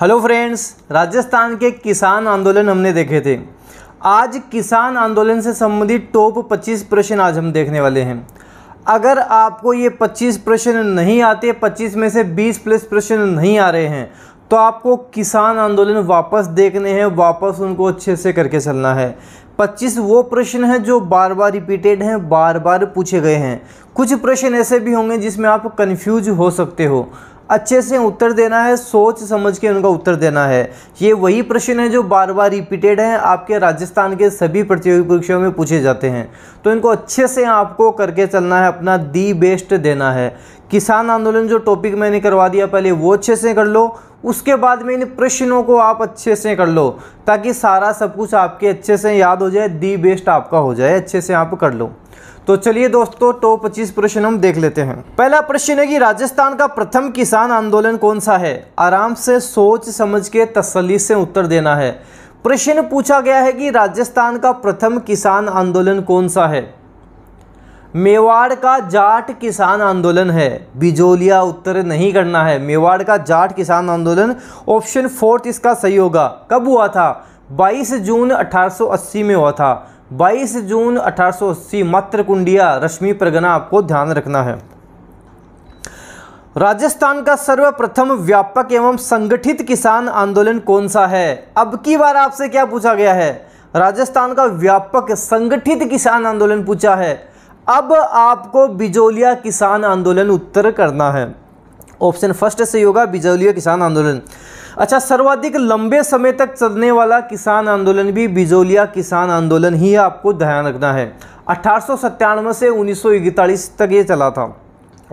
hello friends Rajasthan के किसान आंदोलन हमने देखे थे आज किसान आंदोलन से संबंधित टॉप 25 प्रश्न आज हम देखने वाले हैं अगर आपको ये 25 प्रश्न नहीं आते 25 में से 20 प्लस प्रश्न नहीं आ रहे हैं तो आपको किसान आंदोलन वापस देखने हैं वापस उनको अच्छे से करके चलना है 25 वो प्रश्न हैं जो बार बार रिपीटेड हैं बार बार पूछे गए हैं कुछ प्रश्न ऐसे भी होंगे जिसमें आप कन्फ्यूज हो सकते हो अच्छे से उत्तर देना है सोच समझ के उनका उत्तर देना है ये वही प्रश्न है जो बार बार रिपीटेड हैं आपके राजस्थान के सभी प्रतियोगी परीक्षाओं में पूछे जाते हैं तो इनको अच्छे से आपको करके चलना है अपना दी बेस्ट देना है किसान आंदोलन जो टॉपिक मैंने करवा दिया पहले वो अच्छे से कर लो उसके बाद में इन प्रश्नों को आप अच्छे से कर लो ताकि सारा सब कुछ आपके अच्छे से याद हो जाए दी बेस्ट आपका हो जाए अच्छे से आप कर लो तो चलिए दोस्तों टॉप पच्चीस प्रश्न हम देख लेते हैं पहला प्रश्न है कि राजस्थान का प्रथम किसान आंदोलन कौन सा है आराम से सोच समझ के तसली से उत्तर देना है प्रश्न पूछा गया है कि राजस्थान का प्रथम किसान आंदोलन कौन सा है मेवाड़ का जाट किसान आंदोलन है बिजोलिया उत्तर नहीं करना है मेवाड़ का जाट किसान आंदोलन ऑप्शन फोर्थ इसका सही होगा कब हुआ था 22 जून 1880 में हुआ था 22 जून अस्सी मात्र कुंडिया रश्मि प्रगना आपको ध्यान रखना है राजस्थान का सर्वप्रथम व्यापक एवं संगठित किसान आंदोलन कौन सा है अब की बार आपसे क्या पूछा गया है राजस्थान का व्यापक संगठित किसान आंदोलन पूछा है अब आपको बिजोलिया किसान आंदोलन उत्तर करना है ऑप्शन फर्स्ट से होगा बिजोलिया किसान आंदोलन अच्छा सर्वाधिक लंबे समय तक चलने वाला किसान आंदोलन भी बिजोलिया किसान आंदोलन ही आपको ध्यान रखना है अठारह से उन्नीस तक ये चला था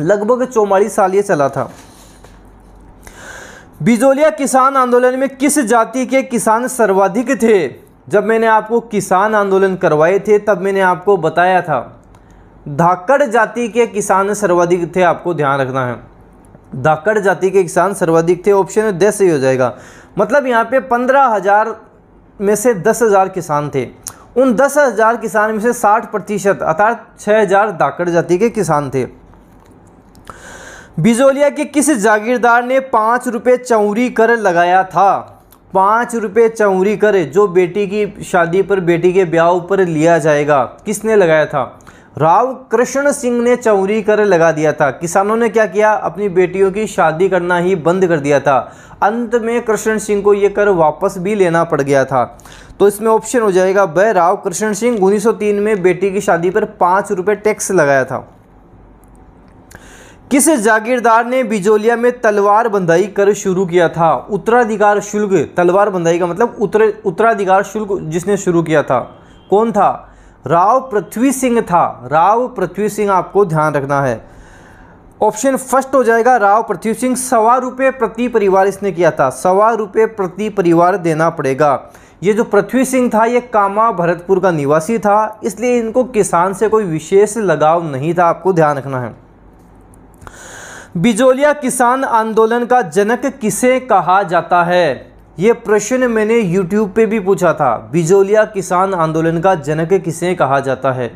लगभग चौवालीस साल ये चला था बिजोलिया किसान आंदोलन में किस जाति के किसान सर्वाधिक थे जब मैंने आपको किसान आंदोलन करवाए थे तब मैंने आपको बताया था धाकड़ जाति के किसान सर्वाधिक थे आपको ध्यान रखना है धाकड़ जाति के किसान सर्वाधिक थे ऑप्शन में दस ही हो जाएगा मतलब यहाँ पे पंद्रह हज़ार में से दस हज़ार किसान थे उन दस हज़ार किसान में से साठ प्रतिशत अर्थात छः हज़ार धाकड़ जाति के किसान थे बिजोलिया के किस जागीरदार ने पाँच रुपये चौरी कर लगाया था पाँच रुपये चौरी कर जो बेटी की शादी पर बेटी के ब्याह पर लिया जाएगा किसने लगाया था राव कृष्ण सिंह ने चौरी कर लगा दिया था किसानों ने क्या किया अपनी बेटियों की शादी करना ही बंद कर दिया था अंत में कृष्ण सिंह को ये कर वापस भी लेना पड़ गया था तो इसमें ऑप्शन हो जाएगा वह राव कृष्ण सिंह 1903 में बेटी की शादी पर पाँच रुपये टैक्स लगाया था किस जागीरदार ने बिजोलिया में तलवार बंधाई कर शुरू किया था उत्तराधिकार शुल्क तलवार बंधाई का मतलब उत्तर उत्तराधिकार शुल्क जिसने शुरू किया था कौन था राव पृथ्वी सिंह था राव पृथ्वी सिंह आपको ध्यान रखना है ऑप्शन फर्स्ट हो जाएगा राव पृथ्वी सिंह सवा रुपये प्रति परिवार इसने किया था सवा रुपये प्रति परिवार देना पड़ेगा ये जो पृथ्वी सिंह था ये कामा भरतपुर का निवासी था इसलिए इनको किसान से कोई विशेष लगाव नहीं था आपको ध्यान रखना है बिजोलिया किसान आंदोलन का जनक किसे कहा जाता है ये प्रश्न मैंने यूट्यूब पे भी पूछा था बिजोलिया किसान आंदोलन का जनक किसे कहा जाता है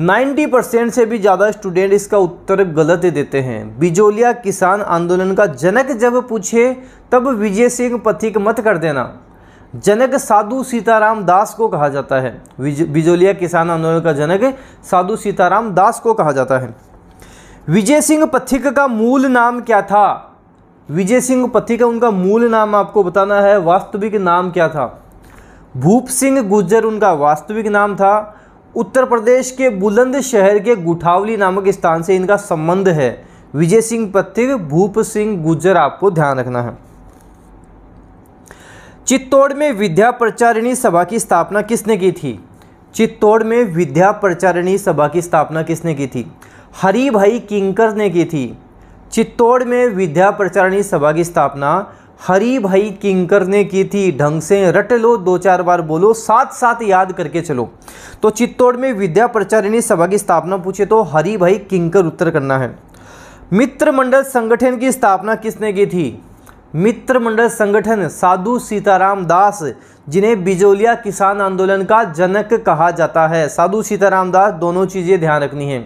90 परसेंट से भी ज़्यादा स्टूडेंट इसका उत्तर गलत देते हैं बिजोलिया किसान आंदोलन का जनक जब पूछे तब विजय सिंह पथिक मत कर देना जनक साधु सीताराम दास को कहा जाता है बिजोलिया किसान आंदोलन का जनक साधु सीताराम दास को कहा जाता है विजय सिंह पथिक का मूल नाम क्या था विजय सिंह का उनका मूल नाम आपको बताना है वास्तविक नाम क्या था भूप सिंह गुज्जर उनका वास्तविक नाम था उत्तर प्रदेश के बुलंद शहर के गुठावली नामक स्थान से इनका संबंध है विजय सिंह पथिक भूप सिंह गुज्जर आपको ध्यान रखना है चित्तौड़ में विद्या प्रचारिणी सभा की स्थापना किसने की थी चित्तौड़ में विद्या प्रचारिणी सभा की स्थापना किसने की थी हरी भाई किंकर ने की थी चित्तौड़ में विद्या प्रचारणी सभा की स्थापना हरी भाई किंकर ने की थी ढंग से रट लो दो चार बार बोलो साथ साथ याद करके चलो तो चित्तौड़ में विद्या प्रचारिणी सभा की स्थापना पूछे तो हरी भाई किंकर उत्तर करना है मित्र मंडल संगठन की स्थापना किसने की थी मित्र मंडल संगठन साधु सीताराम दास जिन्हें बिजोलिया किसान आंदोलन का जनक कहा जाता है साधु सीताराम दास दोनों चीज़ें ध्यान रखनी है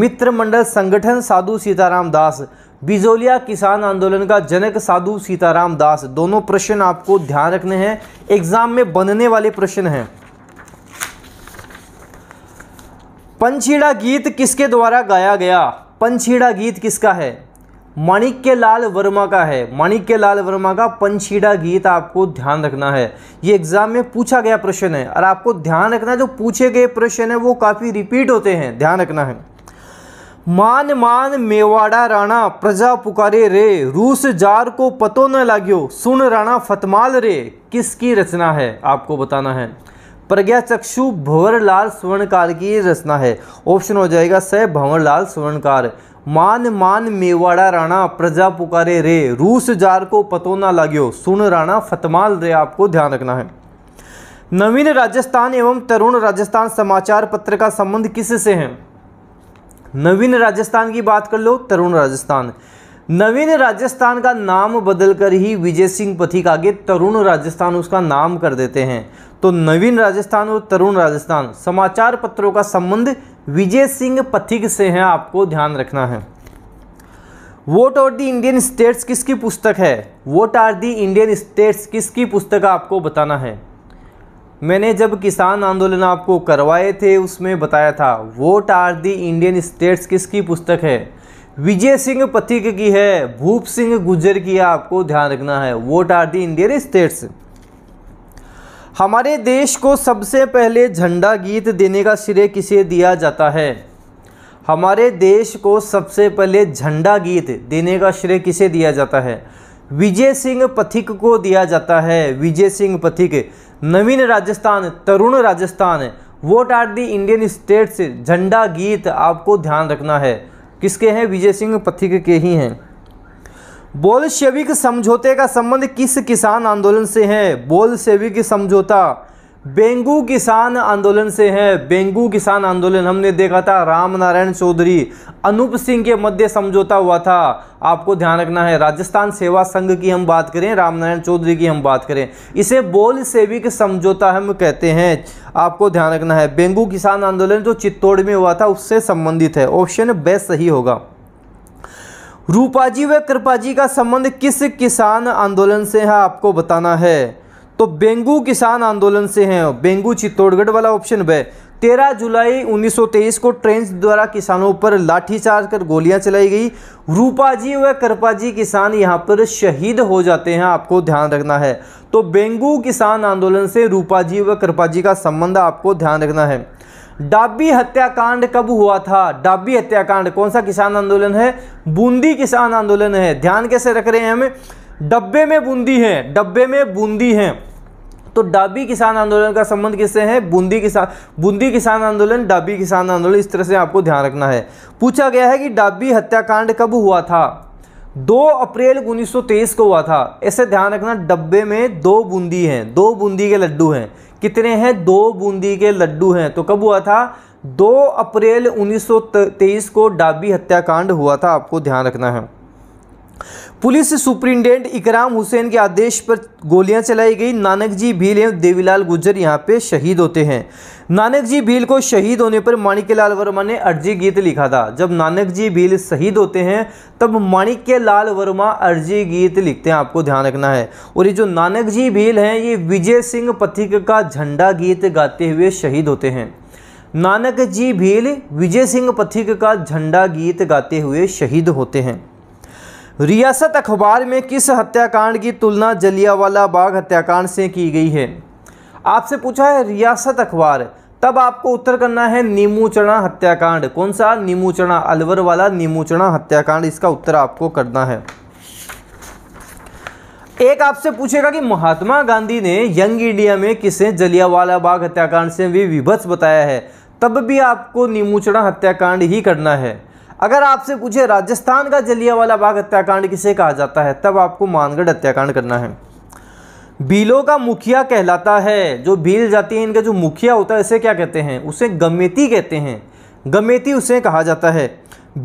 मित्र मंडल संगठन साधु सीताराम दास बिजोलिया किसान आंदोलन का जनक साधु सीताराम दास दोनों प्रश्न आपको ध्यान रखने हैं एग्जाम में बनने वाले प्रश्न हैं पंछीड़ा गीत किसके द्वारा गाया गया पंछीड़ा गीत किसका है माणिक्य लाल वर्मा का है माणिक्य लाल वर्मा का पंछीड़ा गीत आपको ध्यान रखना है ये एग्जाम में पूछा गया प्रश्न है और आपको ध्यान रखना जो पूछे गए प्रश्न है वो काफ़ी रिपीट होते हैं ध्यान रखना है मान मान मेवाड़ा राणा प्रजा पुकारे रे रूस जार को पतो न लाग्यो सुन राणा फतमाल रे किसकी रचना है आपको बताना है प्रज्ञा चक्षु भंवरलाल स्वर्णकार की रचना है ऑप्शन हो जाएगा स भंवरलाल स्वर्णकार मान मान मेवाड़ा राणा प्रजा पुकारे रे रूस जार को पतो ना लाग्यो सुन राणा फतमाल रे आपको ध्यान रखना है नवीन राजस्थान एवं तरुण राजस्थान समाचार पत्र का संबंध किससे है नवीन राजस्थान की बात कर लो तरुण राजस्थान नवीन राजस्थान का नाम बदलकर ही विजय सिंह पथिक आगे तरुण राजस्थान उसका नाम कर देते हैं तो नवीन राजस्थान और तरुण राजस्थान समाचार पत्रों का संबंध विजय सिंह पथिक से है आपको ध्यान रखना है what are the Indian states किसकी पुस्तक है what are the Indian states किसकी पुस्तक आपको बताना है मैंने जब किसान आंदोलन आपको करवाए थे उसमें बताया था what are the Indian states किसकी पुस्तक है विजय सिंह पथिक की है भूप सिंह गुजर की आपको ध्यान रखना है what are the Indian states हमारे देश को सबसे पहले झंडा गीत देने का श्रेय किसे दिया जाता है हमारे देश को सबसे पहले झंडा गीत देने का श्रेय किसे दिया जाता है विजय सिंह पथिक को दिया जाता है Vijay Singh Pathik Naveen Rajasthan Tarun Rajasthan what are the Indian से झंडा गीत आपको ध्यान रखना है किसके हैं विजय सिंह पथिक के ही हैं सेविक समझौते का संबंध किस किसान आंदोलन से है सेविक समझौता बेंगू किसान आंदोलन से है बेंगू किसान आंदोलन हमने देखा था राम नारायण चौधरी अनूप सिंह के मध्य समझौता हुआ था आपको ध्यान रखना है राजस्थान सेवा संघ की हम बात करें राम नारायण चौधरी की हम बात करें इसे बोल सेविक समझौता हम कहते हैं आपको ध्यान रखना है बेंगू किसान आंदोलन जो चित्तौड़ में हुआ था उससे संबंधित है ऑप्शन बे सही होगा रूपाजी व कृपाजी का संबंध किस किसान आंदोलन से है आपको बताना है तो बेंगू किसान आंदोलन से हैं बेंगू चित्तौड़गढ़ वाला ऑप्शन ब तेरह जुलाई 1923 को ट्रेन द्वारा किसानों पर लाठीचार्ज कर गोलियां चलाई गई रूपाजी व करपाजी किसान यहां पर शहीद हो जाते हैं आपको ध्यान रखना है तो बेंगू किसान आंदोलन से रूपाजी व करपाजी का संबंध आपको ध्यान रखना है डाबी हत्याकांड कब हुआ था डाबी हत्याकांड कौन सा किसान आंदोलन है बूंदी किसान आंदोलन है ध्यान कैसे रख रहे हैं हमें डब्बे में बूंदी है डब्बे में बूंदी है तो डाबी किसान आंदोलन का संबंध किससे है बूंदी किसान बूंदी किसान आंदोलन डाबी किसान आंदोलन इस तरह से आपको ध्यान रखना है पूछा गया है कि डाबी हत्याकांड कब हुआ था दो अप्रैल 1923 को हुआ था ऐसे ध्यान रखना डब्बे में दो बूंदी हैं दो बूंदी के लड्डू हैं कितने हैं दो बूंदी के लड्डू हैं तो कब हुआ था दो अप्रैल 1923 को डाबी हत्याकांड हुआ था आपको ध्यान रखना है पुलिस सुप्रिंटेंडेंट इकराम हुसैन के आदेश पर गोलियां चलाई गई नानक जी भील एवं देवीलाल गुजर यहां पे शहीद होते हैं नानक जी भील को शहीद होने पर माणिक्यलाल वर्मा ने अर्जी गीत लिखा था जब नानक जी भील शहीद होते हैं तब माणिक्यलाल वर्मा अर्जी गीत लिखते हैं आपको ध्यान रखना है और ये जो नानक जी भील हैं ये विजय सिंह पथिक का झंडा गीत गाते हुए शहीद होते हैं नानक जी भील विजय सिंह पथिक का झंडा गीत गाते हुए शहीद होते हैं रियासत अखबार में किस हत्याकांड की तुलना जलियावाला बाग हत्याकांड से की गई है आपसे पूछा है रियासत अखबार तब आपको उत्तर करना है नीमूचना हत्याकांड कौन सा नीमूचना अलवर वाला नीमूचना हत्याकांड इसका उत्तर आपको करना है एक आपसे पूछेगा कि महात्मा गांधी ने यंग इंडिया में किसे जलियावाला बाग हत्याकांड से भी विभत्स बताया है तब भी आपको नीमूचना हत्याकांड ही करना है अगर आपसे पूछे राजस्थान का जलियावाला बाग हत्याकांड किसे कहा जाता है तब आपको मानगढ़ हत्याकांड करना है बीलों का मुखिया कहलाता है जो भील जाती है इनका जो मुखिया होता है इसे क्या कहते हैं उसे गमेती कहते हैं गमेती उसे कहा जाता है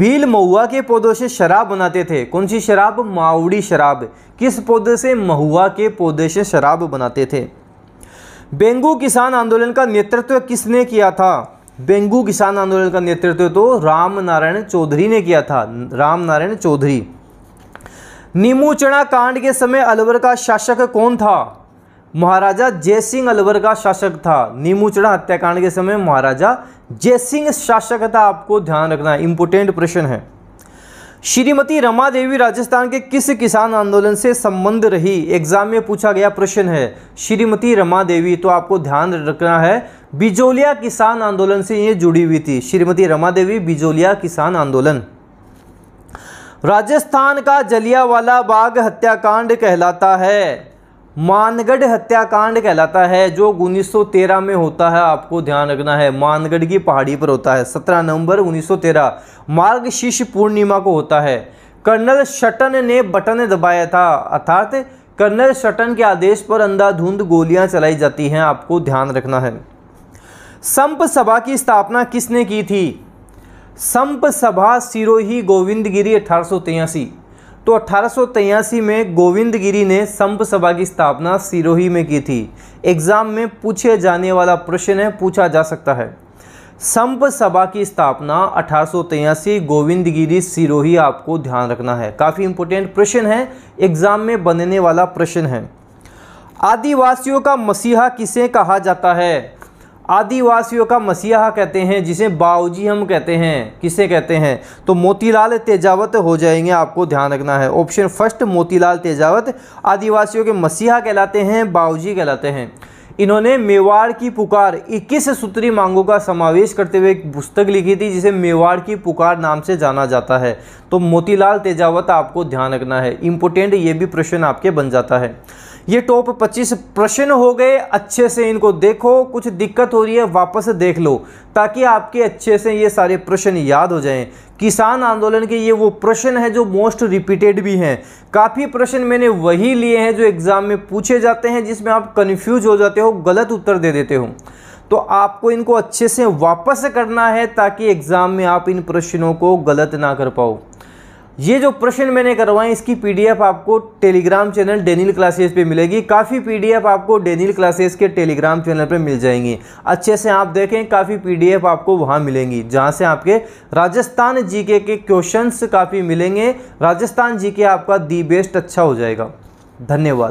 भील महुआ के पौधों से शराब बनाते थे कौन सी शराब मावड़ी शराब किस पौधे से महुआ के पौधे से शराब बनाते थे बेंगू किसान आंदोलन का नेतृत्व किसने किया था बेंगू किसान आंदोलन का नेतृत्व तो राम नारायण चौधरी ने किया था राम नारायण चौधरी चना कांड के समय अलवर का शासक कौन था महाराजा जय सिंह अलवर का शासक था नीमूचना हत्याकांड के समय महाराजा जय सिंह शासक था आपको ध्यान रखना इंपोर्टेंट प्रश्न है श्रीमती रमा देवी राजस्थान के किस किसान आंदोलन से संबंध रही एग्जाम में पूछा गया प्रश्न है श्रीमती रमा देवी तो आपको ध्यान रखना है बिजोलिया किसान आंदोलन से ये जुड़ी हुई थी श्रीमती रमा देवी बिजोलिया किसान आंदोलन राजस्थान का जलियावाला बाग हत्याकांड कहलाता है मानगढ़ हत्याकांड कहलाता है जो 1913 में होता है आपको ध्यान रखना है मानगढ़ की पहाड़ी पर होता है 17 नवंबर 1913 मार्ग शीर्ष पूर्णिमा को होता है कर्नल शटन ने बटन दबाया था अर्थात कर्नल शटन के आदेश पर अंधाधुंध गोलियां चलाई जाती हैं आपको ध्यान रखना है संप सभा की स्थापना किसने की थी संप सभा सिरोही गोविंदगिरी अठारह तो अठारह में गोविंद गिरी ने संप सभा की स्थापना सिरोही में की थी एग्जाम में पूछे जाने वाला प्रश्न है पूछा जा सकता है संप सभा की स्थापना अठारह गोविंद गिरी सिरोही आपको ध्यान रखना है काफ़ी इंपोर्टेंट प्रश्न है एग्जाम में बनने वाला प्रश्न है आदिवासियों का मसीहा किसे कहा जाता है आदिवासियों का मसीहा कहते हैं जिसे बाऊजी हम कहते हैं किसे कहते हैं तो मोतीलाल तेजावत हो जाएंगे आपको ध्यान रखना है ऑप्शन फर्स्ट मोतीलाल तेजावत आदिवासियों के मसीहा कहलाते हैं बाऊजी कहलाते हैं इन्होंने मेवाड़ की पुकार 21 सूत्री मांगों का समावेश करते हुए एक पुस्तक लिखी थी जिसे मेवाड़ की पुकार नाम से जाना जाता है तो मोतीलाल तेजावत आपको ध्यान रखना है इम्पोर्टेंट ये भी प्रश्न आपके बन जाता है ये टॉप 25 प्रश्न हो गए अच्छे से इनको देखो कुछ दिक्कत हो रही है वापस देख लो ताकि आपके अच्छे से ये सारे प्रश्न याद हो जाएं किसान आंदोलन के ये वो प्रश्न हैं जो मोस्ट रिपीटेड भी हैं काफ़ी प्रश्न मैंने वही लिए हैं जो एग्ज़ाम में पूछे जाते हैं जिसमें आप कन्फ्यूज हो जाते हो गलत उत्तर दे देते हो तो आपको इनको अच्छे से वापस करना है ताकि एग्ज़ाम में आप इन प्रश्नों को गलत ना कर पाओ ये जो प्रश्न मैंने करवाए इसकी पीडीएफ आपको टेलीग्राम चैनल डेनिल क्लासेस पे मिलेगी काफ़ी पीडीएफ आपको डेनिल क्लासेस के टेलीग्राम चैनल पे मिल जाएंगी अच्छे से आप देखें काफ़ी पीडीएफ आपको वहाँ मिलेंगी जहाँ से आपके राजस्थान जीके के क्वेश्चंस काफ़ी मिलेंगे राजस्थान जीके आपका दी बेस्ट अच्छा हो जाएगा धन्यवाद